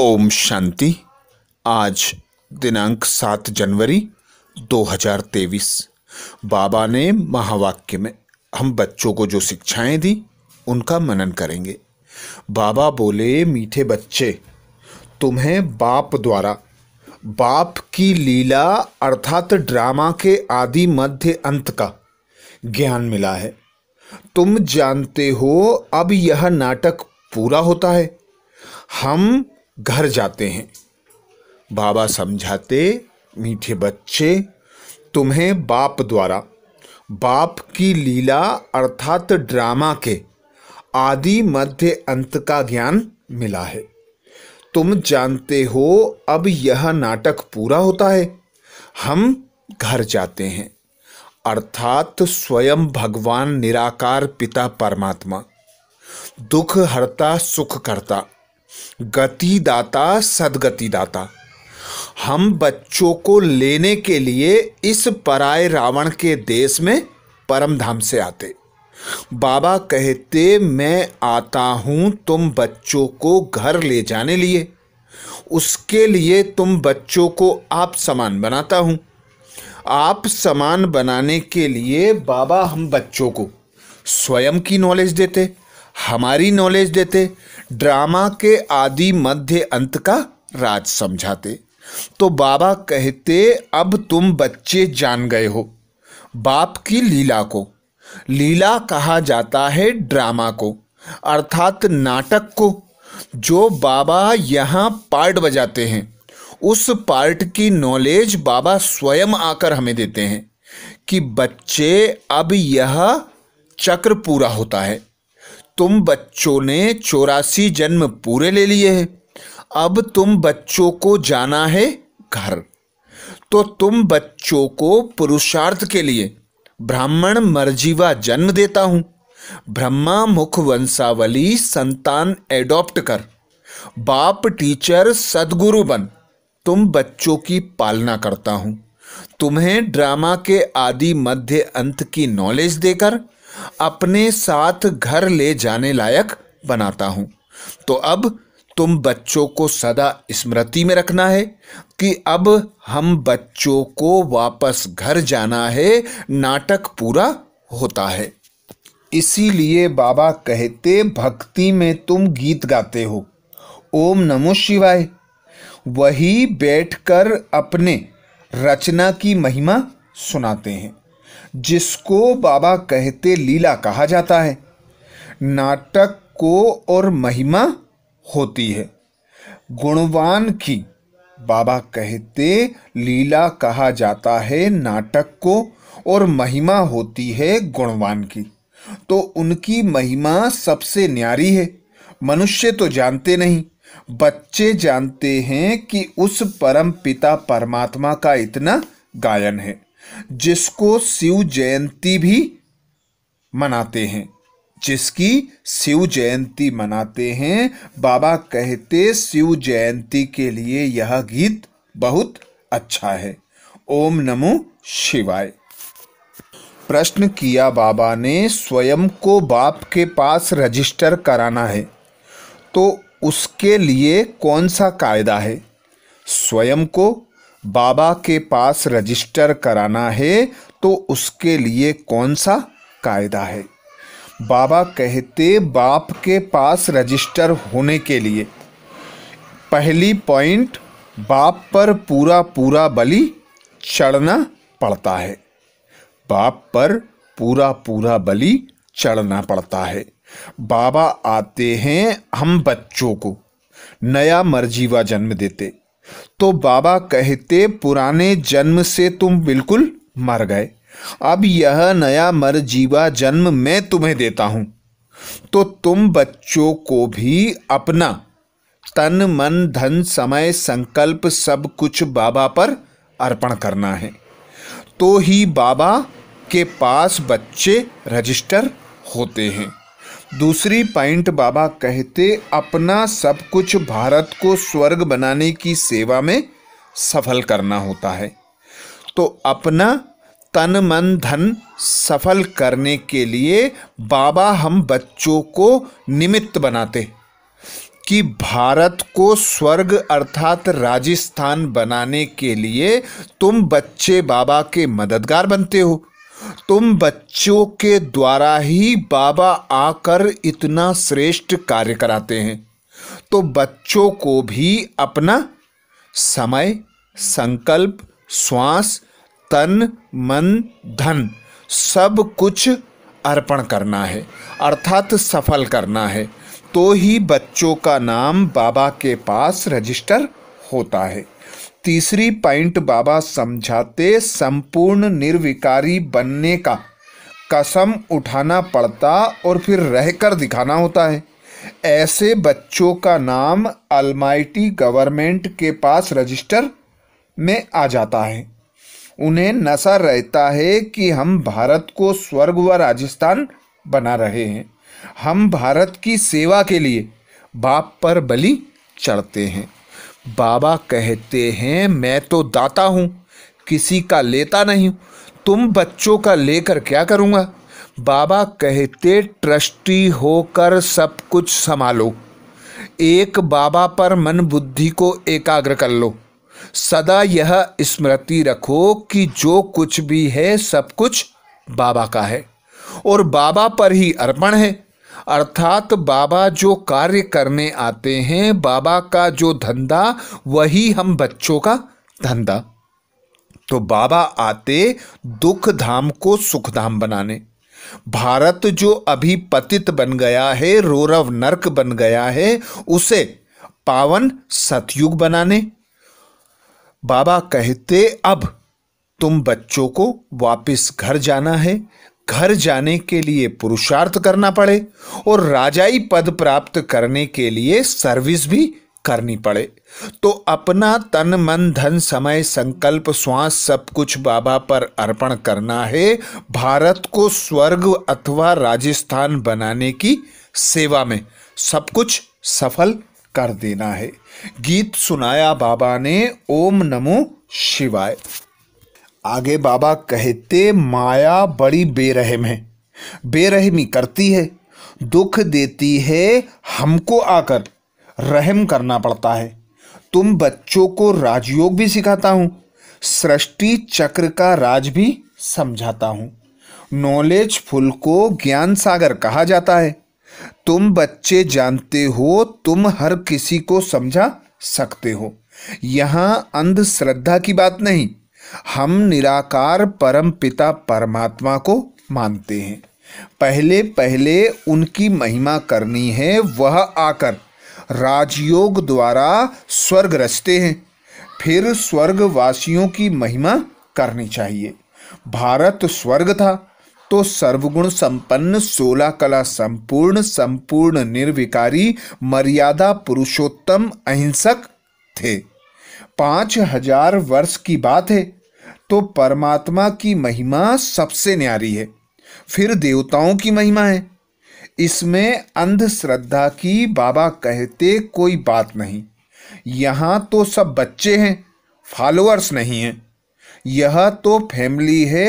ओम शांति आज दिनांक सात जनवरी 2023 बाबा ने महावाक्य में हम बच्चों को जो शिक्षाएं दी उनका मनन करेंगे बाबा बोले मीठे बच्चे तुम्हें बाप द्वारा बाप की लीला अर्थात ड्रामा के आदि मध्य अंत का ज्ञान मिला है तुम जानते हो अब यह नाटक पूरा होता है हम घर जाते हैं बाबा समझाते मीठे बच्चे तुम्हें बाप द्वारा बाप की लीला अर्थात ड्रामा के आदि मध्य अंत का ज्ञान मिला है तुम जानते हो अब यह नाटक पूरा होता है हम घर जाते हैं अर्थात स्वयं भगवान निराकार पिता परमात्मा दुख हरता सुख करता गति दाता सदगति दाता हम बच्चों को लेने के लिए इस पराय रावण के देश में परम धाम से आते बाबा कहते मैं आता हूं तुम बच्चों को घर ले जाने लिए उसके लिए तुम बच्चों को आप समान बनाता हूं आप समान बनाने के लिए बाबा हम बच्चों को स्वयं की नॉलेज देते हमारी नॉलेज देते ड्रामा के आदि मध्य अंत का राज समझाते तो बाबा कहते अब तुम बच्चे जान गए हो बाप की लीला को लीला कहा जाता है ड्रामा को अर्थात नाटक को जो बाबा यहाँ पार्ट बजाते हैं उस पार्ट की नॉलेज बाबा स्वयं आकर हमें देते हैं कि बच्चे अब यह चक्र पूरा होता है तुम बच्चों ने चौरासी जन्म पूरे ले लिए हैं अब तुम बच्चों को जाना है घर तो तुम बच्चों को पुरुषार्थ के लिए ब्राह्मण मर्जीवा जन्म देता हूं ब्रह्मा मुख वंशावली संतान एडॉप्ट कर बाप टीचर सदगुरु बन तुम बच्चों की पालना करता हूं तुम्हें ड्रामा के आदि मध्य अंत की नॉलेज देकर अपने साथ घर ले जाने लायक बनाता हूँ तो अब तुम बच्चों को सदा स्मृति में रखना है कि अब हम बच्चों को वापस घर जाना है नाटक पूरा होता है इसीलिए बाबा कहते भक्ति में तुम गीत गाते हो ओम नमो शिवाय वही बैठकर अपने रचना की महिमा सुनाते हैं जिसको बाबा कहते लीला कहा जाता है नाटक को और महिमा होती है गुणवान की बाबा कहते लीला कहा जाता है नाटक को और महिमा होती है गुणवान की तो उनकी महिमा सबसे न्यारी है मनुष्य तो जानते नहीं बच्चे जानते हैं कि उस परम पिता परमात्मा का इतना गायन है जिसको शिव जयंती भी मनाते हैं जिसकी शिव जयंती मनाते हैं बाबा कहते शिव जयंती के लिए यह गीत बहुत अच्छा है ओम नमो शिवाय प्रश्न किया बाबा ने स्वयं को बाप के पास रजिस्टर कराना है तो उसके लिए कौन सा कायदा है स्वयं को बाबा के पास रजिस्टर कराना है तो उसके लिए कौन सा कायदा है बाबा कहते बाप के पास रजिस्टर होने के लिए पहली पॉइंट बाप पर पूरा पूरा बलि चढ़ना पड़ता है बाप पर पूरा पूरा बलि चढ़ना पड़ता है बाबा आते हैं हम बच्चों को नया मर्जीवा जन्म देते तो बाबा कहते पुराने जन्म से तुम बिल्कुल मर गए अब यह नया मर जीवा जन्म मैं तुम्हें देता हूं तो तुम बच्चों को भी अपना तन मन धन समय संकल्प सब कुछ बाबा पर अर्पण करना है तो ही बाबा के पास बच्चे रजिस्टर होते हैं दूसरी पॉइंट बाबा कहते अपना सब कुछ भारत को स्वर्ग बनाने की सेवा में सफल करना होता है तो अपना तन मन धन सफल करने के लिए बाबा हम बच्चों को निमित्त बनाते कि भारत को स्वर्ग अर्थात राजस्थान बनाने के लिए तुम बच्चे बाबा के मददगार बनते हो तुम बच्चों के द्वारा ही बाबा आकर इतना श्रेष्ठ कार्य कराते हैं तो बच्चों को भी अपना समय संकल्प श्वास तन मन धन सब कुछ अर्पण करना है अर्थात सफल करना है तो ही बच्चों का नाम बाबा के पास रजिस्टर होता है तीसरी पॉइंट बाबा समझाते संपूर्ण निर्विकारी बनने का कसम उठाना पड़ता और फिर रहकर दिखाना होता है ऐसे बच्चों का नाम अलमाइटी गवर्नमेंट के पास रजिस्टर में आ जाता है उन्हें नशा रहता है कि हम भारत को स्वर्ग व राजस्थान बना रहे हैं हम भारत की सेवा के लिए बाप पर बलि चढ़ते हैं बाबा कहते हैं मैं तो दाता हूँ किसी का लेता नहीं हूँ तुम बच्चों का लेकर क्या करूँगा बाबा कहते ट्रस्टी होकर सब कुछ संभालो एक बाबा पर मन बुद्धि को एकाग्र कर लो सदा यह स्मृति रखो कि जो कुछ भी है सब कुछ बाबा का है और बाबा पर ही अर्पण है अर्थात बाबा जो कार्य करने आते हैं बाबा का जो धंधा वही हम बच्चों का धंधा तो बाबा आते दुख धाम को सुख धाम बनाने भारत जो अभी पतित बन गया है रोरव नरक बन गया है उसे पावन सतयुग बनाने बाबा कहते अब तुम बच्चों को वापस घर जाना है घर जाने के लिए पुरुषार्थ करना पड़े और राजाई पद प्राप्त करने के लिए सर्विस भी करनी पड़े तो अपना तन मन धन समय संकल्प श्वास सब कुछ बाबा पर अर्पण करना है भारत को स्वर्ग अथवा राजस्थान बनाने की सेवा में सब कुछ सफल कर देना है गीत सुनाया बाबा ने ओम नमो शिवाय आगे बाबा कहते माया बड़ी बेरहम है बेरहमी करती है दुख देती है हमको आकर रहम करना पड़ता है तुम बच्चों को राजयोग भी सिखाता हूँ सृष्टि चक्र का राज भी समझाता हूँ नॉलेज फुल को ज्ञान सागर कहा जाता है तुम बच्चे जानते हो तुम हर किसी को समझा सकते हो यहाँ अंधश्रद्धा की बात नहीं हम निराकार परम पिता परमात्मा को मानते हैं पहले पहले उनकी महिमा करनी है वह आकर राजयोग द्वारा स्वर्ग रचते हैं फिर स्वर्गवासियों की महिमा करनी चाहिए भारत स्वर्ग था तो सर्वगुण संपन्न सोलह कला संपूर्ण संपूर्ण निर्विकारी मर्यादा पुरुषोत्तम अहिंसक थे पांच हजार वर्ष की बात है तो परमात्मा की महिमा सबसे न्यारी है फिर देवताओं की महिमा है इसमें अंधश्रद्धा की बाबा कहते कोई बात नहीं यहाँ तो सब बच्चे हैं फॉलोअर्स नहीं हैं यह तो फैमिली है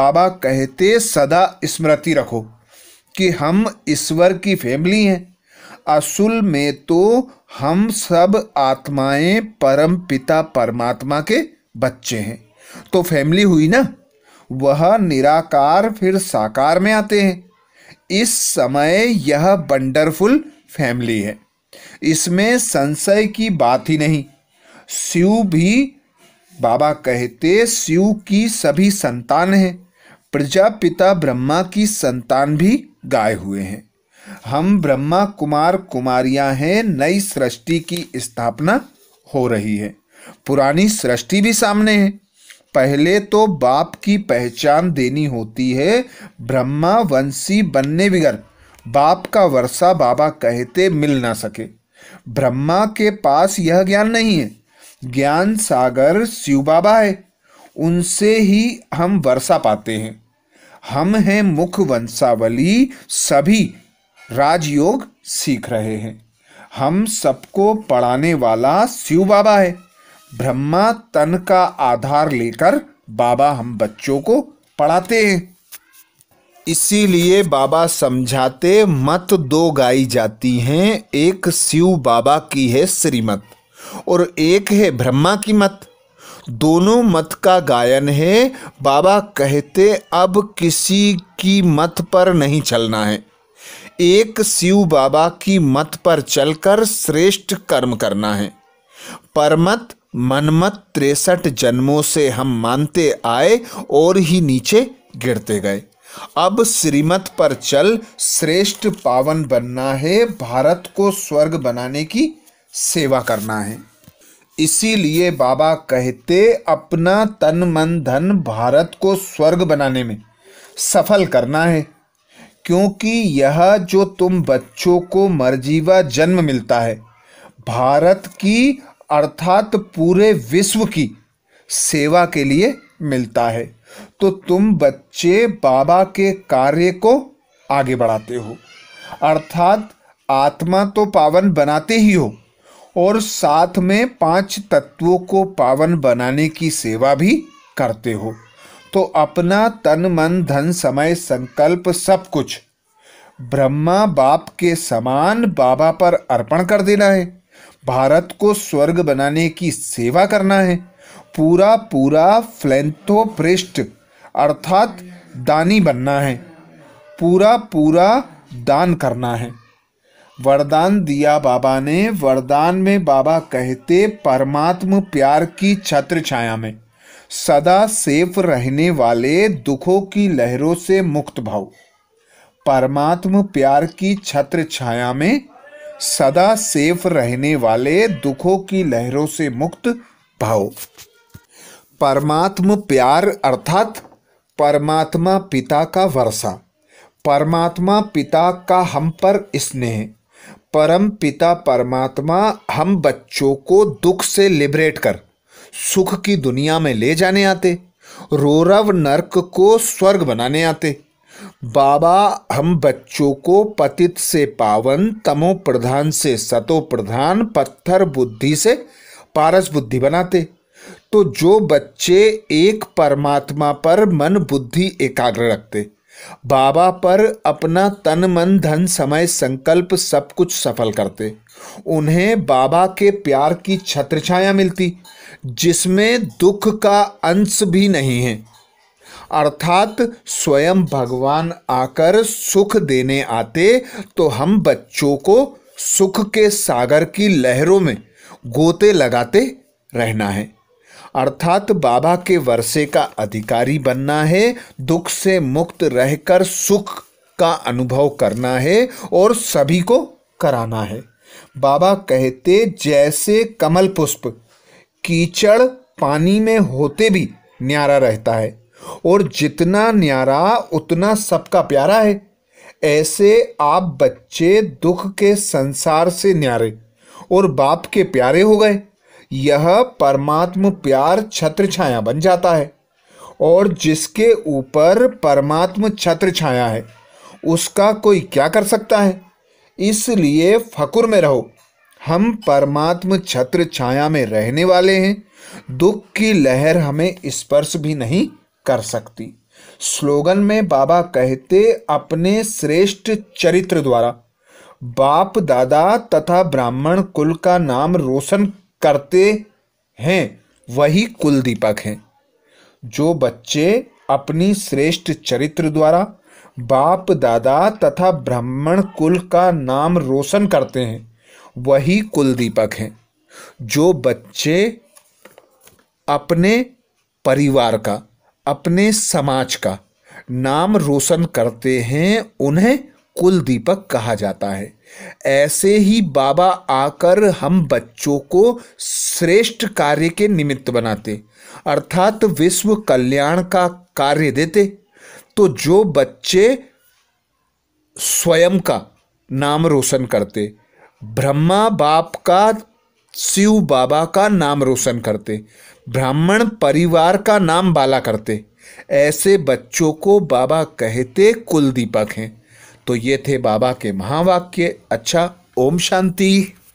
बाबा कहते सदा स्मृति रखो कि हम ईश्वर की फैमिली हैं असल में तो हम सब आत्माएं परम पिता परमात्मा के बच्चे हैं तो फैमिली हुई ना वह निराकार फिर साकार में आते हैं इस समय यह वंडरफुल फैमिली है इसमें संशय की बात ही नहीं शिव भी बाबा कहते शिव की सभी संतान हैं प्रजापिता ब्रह्मा की संतान भी गाय हुए हैं हम ब्रह्मा कुमार कुमारियां हैं नई सृष्टि की स्थापना हो रही है पुरानी सृष्टि भी सामने है पहले तो बाप की पहचान देनी होती है ब्रह्मा वंशी बनने बिगर बाप का वर्षा बाबा कहते मिल ना सके ब्रह्मा के पास यह ज्ञान नहीं है ज्ञान सागर शिव बाबा है उनसे ही हम वर्षा पाते हैं हम हैं मुख वंशावली सभी राजयोग सीख रहे हैं हम सबको पढ़ाने वाला शिव बाबा है ब्रह्मा तन का आधार लेकर बाबा हम बच्चों को पढ़ाते हैं इसीलिए बाबा समझाते मत दो गाई जाती हैं एक शिव बाबा की है श्रीमत और एक है ब्रह्मा की मत दोनों मत का गायन है बाबा कहते अब किसी की मत पर नहीं चलना है एक शिव बाबा की मत पर चलकर श्रेष्ठ कर्म करना है परमत मनमत तिरसठ जन्मों से हम मानते आए और ही नीचे गिरते गए अब श्रीमत पर चल श्रेष्ठ पावन बनना है भारत को स्वर्ग बनाने की सेवा करना है इसीलिए बाबा कहते अपना तन मन धन भारत को स्वर्ग बनाने में सफल करना है क्योंकि यह जो तुम बच्चों को मरजीवा जन्म मिलता है भारत की अर्थात पूरे विश्व की सेवा के लिए मिलता है तो तुम बच्चे बाबा के कार्य को आगे बढ़ाते हो अर्थात आत्मा तो पावन बनाते ही हो और साथ में पांच तत्वों को पावन बनाने की सेवा भी करते हो तो अपना तन मन धन समय संकल्प सब कुछ ब्रह्मा बाप के समान बाबा पर अर्पण कर देना है भारत को स्वर्ग बनाने की सेवा करना है पूरा पूरा फ्लैंथोप्रिस्ट अर्थात दानी बनना है पूरा पूरा दान करना है वरदान दिया बाबा ने वरदान में बाबा कहते परमात्म प्यार की छत्र छाया में सदा सेफ रहने वाले दुखों की लहरों से मुक्त भाव परमात्म प्यार की छत्र छाया में सदा सेफ रहने वाले दुखों की लहरों से मुक्त भाव परमात्म प्यार अर्थात परमात्मा पिता का वर्षा परमात्मा पिता का हम पर स्नेह परम पिता परमात्मा हम बच्चों को दुख से लिबरेट कर सुख की दुनिया में ले जाने आते रोरव नरक को स्वर्ग बनाने आते बाबा हम बच्चों को पतित से पावन तमो प्रधान से सतो प्रधान पत्थर बुद्धि से पारस बुद्धि बनाते तो जो बच्चे एक परमात्मा पर मन बुद्धि एकाग्र रखते बाबा पर अपना तन मन धन समय संकल्प सब कुछ सफल करते उन्हें बाबा के प्यार की छत्रछाया मिलती जिसमें दुख का अंश भी नहीं है अर्थात स्वयं भगवान आकर सुख देने आते तो हम बच्चों को सुख के सागर की लहरों में गोते लगाते रहना है अर्थात बाबा के वर्षे का अधिकारी बनना है दुख से मुक्त रहकर सुख का अनुभव करना है और सभी को कराना है बाबा कहते जैसे कमल पुष्प कीचड़ पानी में होते भी न्यारा रहता है और जितना न्यारा उतना सबका प्यारा है ऐसे आप बच्चे दुख के संसार से न्यारे और बाप के प्यारे हो गए यह परमात्म प्यार छत्र छाया बन जाता है और जिसके ऊपर परमात्म छत्र छाया है उसका कोई क्या कर सकता है इसलिए फकुर में रहो हम परमात्म छत्र छाया में रहने वाले हैं दुख की लहर हमें स्पर्श भी नहीं कर सकती स्लोगन में बाबा कहते अपने श्रेष्ठ चरित्र द्वारा बाप दादा तथा ब्राह्मण कुल का नाम रोशन करते हैं वही कुल दीपक हैं जो बच्चे अपनी श्रेष्ठ चरित्र द्वारा बाप दादा तथा ब्राह्मण कुल का नाम रोशन करते हैं वही कुल दीपक हैं जो बच्चे अपने परिवार का अपने समाज का नाम रोशन करते हैं उन्हें कुल दीपक कहा जाता है ऐसे ही बाबा आकर हम बच्चों को श्रेष्ठ कार्य के निमित्त बनाते अर्थात विश्व कल्याण का कार्य देते तो जो बच्चे स्वयं का नाम रोशन करते ब्रह्मा बाप का शिव बाबा का नाम रोशन करते ब्राह्मण परिवार का नाम बाला करते ऐसे बच्चों को बाबा कहते कुलदीपक हैं तो ये थे बाबा के महावाक्य अच्छा ओम शांति